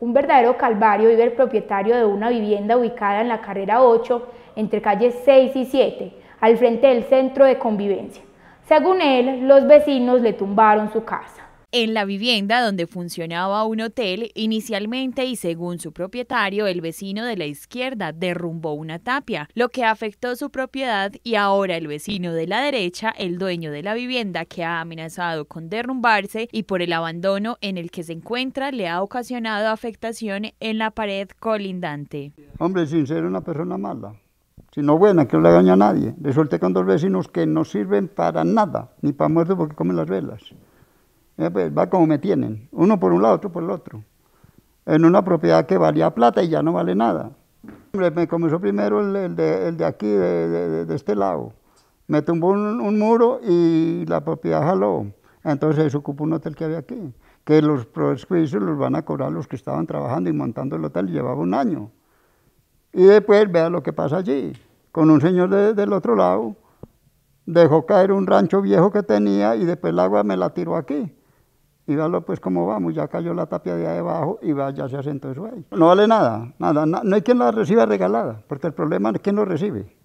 un verdadero calvario vive el propietario de una vivienda ubicada en la carrera 8, entre calles 6 y 7, al frente del centro de convivencia. Según él, los vecinos le tumbaron su casa en la vivienda donde funcionaba un hotel, inicialmente y según su propietario, el vecino de la izquierda derrumbó una tapia, lo que afectó su propiedad y ahora el vecino de la derecha, el dueño de la vivienda que ha amenazado con derrumbarse y por el abandono en el que se encuentra, le ha ocasionado afectación en la pared colindante. Hombre, sin ser una persona mala, sino buena, que no le daña a nadie. Resulta con dos vecinos que no sirven para nada, ni para muerto porque comen las velas. Eh, pues, va como me tienen, uno por un lado, otro por el otro. En una propiedad que valía plata y ya no vale nada. Me comenzó primero el, el, de, aquí, de, este lado. Me tumbó un, un, muro y la propiedad jaló. Entonces ocupó un hotel que había aquí, que los prejuicios los van a cobrar los que estaban trabajando y montando el hotel, llevaba un año. Y después vea lo que pasa allí, con un señor del otro lado, dejó caer un rancho viejo que tenía y después el agua me la tiró aquí. Y lo pues como vamos, ya cayó la tapia de ahí abajo y va, ya se asentó eso ahí. No vale nada, nada, no, hay quien la reciba regalada, porque el problema es quién lo recibe.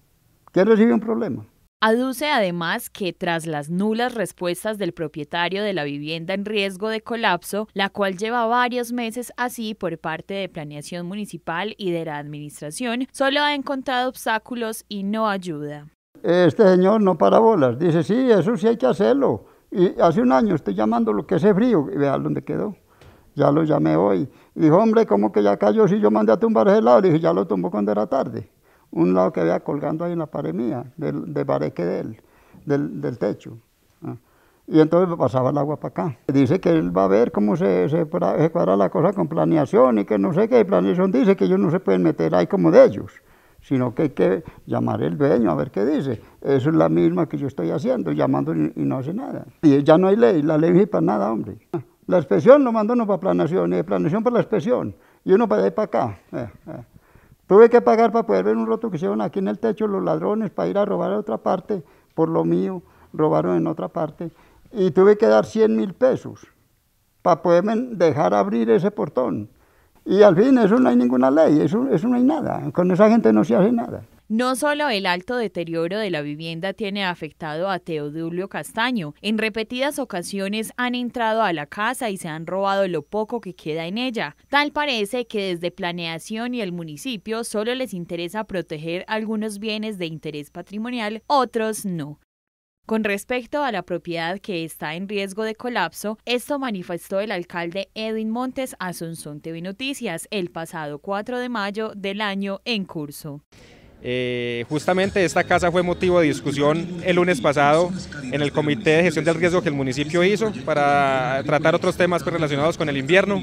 ¿Quién recibe un problema? Aduce además que tras las nulas respuestas del propietario de la vivienda en riesgo de colapso, la cual lleva varios meses así por parte de Planeación Municipal y de la Administración, solo ha encontrado obstáculos y no ayuda. Este señor no para bolas, dice, sí, eso sí hay que hacerlo, y hace un año estoy llamando lo que hace frío, y vea dónde quedó. Ya lo llamé hoy. Y dijo, hombre, ¿cómo que ya cayó si yo mandé a tumbar ese lado? Dije, ya lo tumbó cuando era tarde. Un lado que había colgando ahí en la pared mía, del, bareque del, del techo. Ah. Y entonces pasaba el agua para acá. Dice que él va a ver cómo se, se, cuadra la cosa con planeación y que no sé qué. Planeación dice que ellos no se pueden meter ahí como de ellos sino que hay que llamar el dueño a ver qué dice. Eso es la misma que yo estoy haciendo, llamando y, no hace nada. Y ya no hay ley, la ley no es para nada, hombre. La expresión no mandó uno para planación, y de planación para la expresión y uno para ir para acá. Eh, eh. Tuve que pagar para poder ver un roto que hicieron aquí en el techo los ladrones para ir a robar a otra parte, por lo mío, robaron en otra parte, y tuve que dar 100 mil pesos para poder dejar abrir ese portón. Y al fin eso no hay ninguna ley, eso, eso no hay nada, con esa gente no se hace nada. No solo el alto deterioro de la vivienda tiene afectado a Teodulio Castaño, en repetidas ocasiones han entrado a la casa y se han robado lo poco que queda en ella. Tal parece que desde planeación y el municipio solo les interesa proteger algunos bienes de interés patrimonial, otros no. Con respecto a la propiedad que está en riesgo de colapso, esto manifestó el alcalde Edwin Montes a Sonson TV Noticias el pasado 4 de mayo del año en curso. Eh, justamente esta casa fue motivo de discusión el lunes pasado en el Comité de Gestión del Riesgo que el municipio hizo para tratar otros temas pues, relacionados con el invierno.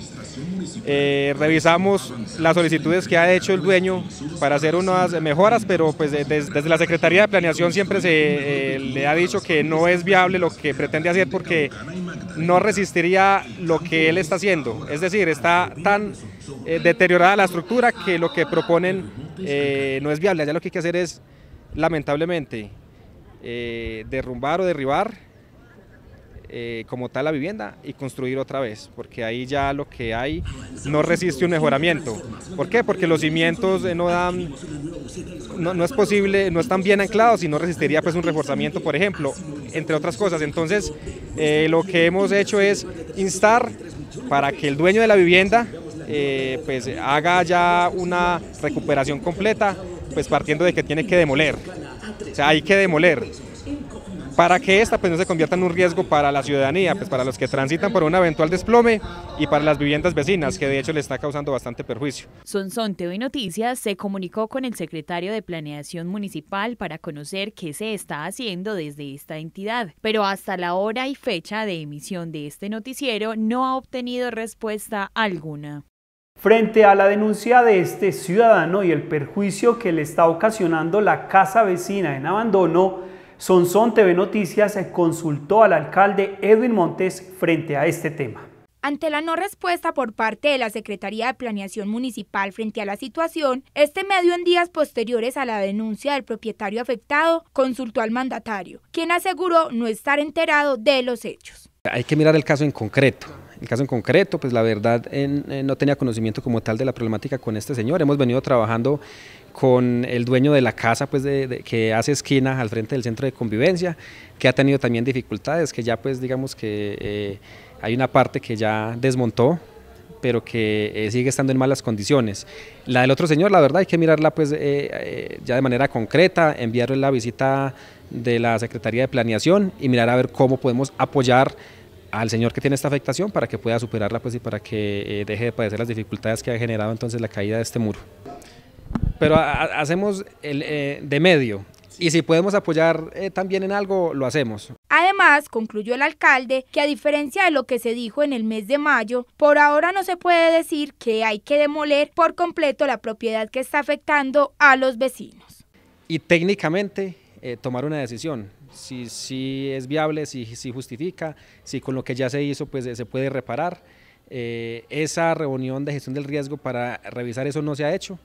Eh, revisamos las solicitudes que ha hecho el dueño para hacer unas mejoras, pero pues desde, la Secretaría de Planeación siempre se eh, le ha dicho que no es viable lo que pretende hacer porque no resistiría lo que él está haciendo. Es decir, está tan eh, deteriorada la estructura que lo que proponen no es viable. Allá lo que hay que hacer es, lamentablemente, derrumbar o derribar eh, como tal la vivienda y construir otra vez, porque ahí ya lo que hay no resiste un mejoramiento. ¿Por qué? Porque los cimientos eh, no dan, no, es posible, no están bien anclados y no resistiría pues un reforzamiento, por ejemplo, entre otras cosas. Entonces, eh, lo que hemos hecho es instar para que el dueño de la vivienda pues haga ya una recuperación completa, pues partiendo de que tiene que demoler. O sea, hay que demoler para que esta pues, no se convierta en un riesgo para la ciudadanía, pues, para los que transitan por un eventual desplome y para las viviendas vecinas, que de hecho le está causando bastante perjuicio. Sonsonte hoy Noticias se comunicó con el secretario de Planeación Municipal para conocer qué se está haciendo desde esta entidad, pero hasta la hora y fecha de emisión de este noticiero no ha obtenido respuesta alguna. Frente a la denuncia de este ciudadano y el perjuicio que le está ocasionando la casa vecina en abandono, Sonsón TV Noticias consultó al alcalde Edwin Montes frente a este tema. Ante la no respuesta por parte de la Secretaría de Planeación Municipal frente a la situación, este medio en días posteriores a la denuncia del propietario afectado consultó al mandatario, quien aseguró no estar enterado de los hechos. Hay que mirar el caso en concreto. El caso en concreto, pues la verdad eh, no tenía conocimiento como tal de la problemática con este señor. Hemos venido trabajando con el dueño de la casa pues que hace esquina al frente del centro de convivencia, que ha tenido también dificultades, que ya pues digamos que eh, hay una parte que ya desmontó, pero que eh, sigue estando en malas condiciones. La del otro señor, la verdad, hay que mirarla pues ya de manera concreta, enviarle la visita de la Secretaría de Planeación y mirar a ver cómo podemos apoyar al señor que tiene esta afectación para que pueda superarla pues, y para que eh, deje de padecer las dificultades que ha generado entonces la caída de este muro. Pero hacemos el, eh, de medio y si podemos apoyar eh, también en algo, lo hacemos. Además, concluyó el alcalde que a diferencia de lo que se dijo en el mes de mayo, por ahora no se puede decir que hay que demoler por completo la propiedad que está afectando a los vecinos. Y técnicamente tomar una decisión, si, es viable, si, justifica, si con lo que ya se hizo pues, eh, se puede reparar. Eh, esa reunión de gestión del riesgo para revisar eso no se ha hecho.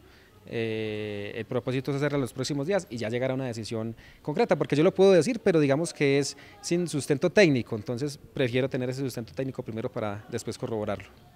Eh, el propósito es hacerla los próximos días y ya llegar a una decisión concreta, porque yo lo puedo decir, pero digamos que es sin sustento técnico, entonces prefiero tener ese sustento técnico primero para después corroborarlo.